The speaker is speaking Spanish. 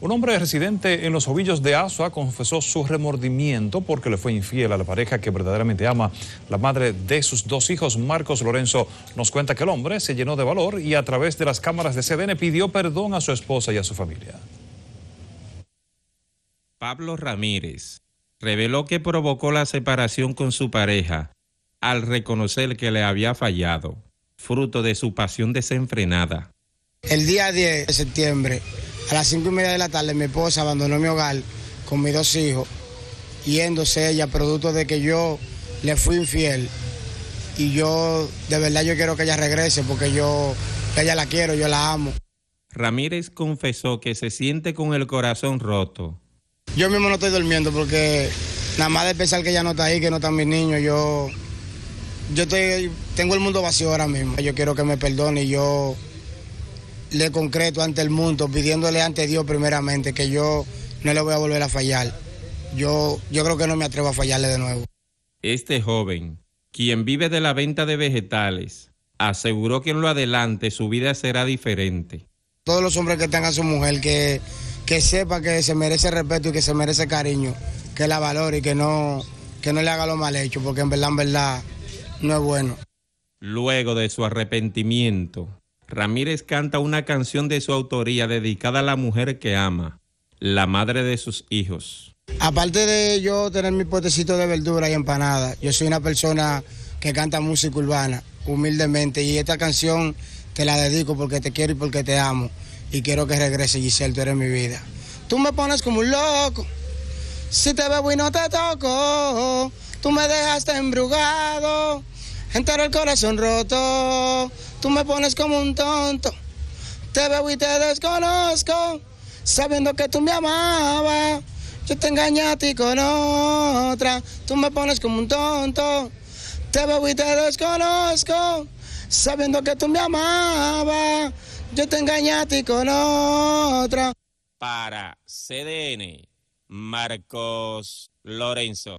Un hombre residente en los ovillos de Asua confesó su remordimiento porque le fue infiel a la pareja que verdaderamente ama. La madre de sus dos hijos, Marcos Lorenzo, nos cuenta que el hombre se llenó de valor y a través de las cámaras de CDN pidió perdón a su esposa y a su familia. Pablo Ramírez reveló que provocó la separación con su pareja al reconocer que le había fallado, fruto de su pasión desenfrenada. El día 10 de septiembre a las cinco y media de la tarde mi esposa abandonó mi hogar con mis dos hijos, yéndose ella, producto de que yo le fui infiel. Y yo, de verdad, yo quiero que ella regrese porque yo, ella la quiero, yo la amo. Ramírez confesó que se siente con el corazón roto. Yo mismo no estoy durmiendo porque nada más de pensar que ella no está ahí, que no están mis niños, yo, yo estoy, tengo el mundo vacío ahora mismo. Yo quiero que me perdone y yo le concreto ante el mundo, pidiéndole ante Dios primeramente que yo no le voy a volver a fallar. Yo, yo creo que no me atrevo a fallarle de nuevo. Este joven, quien vive de la venta de vegetales, aseguró que en lo adelante su vida será diferente. Todos los hombres que tengan a su mujer, que, que sepa que se merece respeto y que se merece cariño, que la valore y que no, que no le haga lo mal hecho, porque en verdad, en verdad, no es bueno. Luego de su arrepentimiento, Ramírez canta una canción de su autoría dedicada a la mujer que ama, la madre de sus hijos. Aparte de yo tener mi potecito de verdura y empanada, yo soy una persona que canta música urbana, humildemente, y esta canción te la dedico porque te quiero y porque te amo. Y quiero que regrese, Giselle, tú eres mi vida. Tú me pones como un loco, si te bebo y no te toco, tú me dejaste embrugado entero el corazón roto. Tú me pones como un tonto. Te veo y te desconozco, sabiendo que tú me amabas. Yo te engañé a ti con otra. Tú me pones como un tonto. Te veo y te desconozco, sabiendo que tú me amabas. Yo te engañé a ti con otra. Para CDN, Marcos Lorenzo.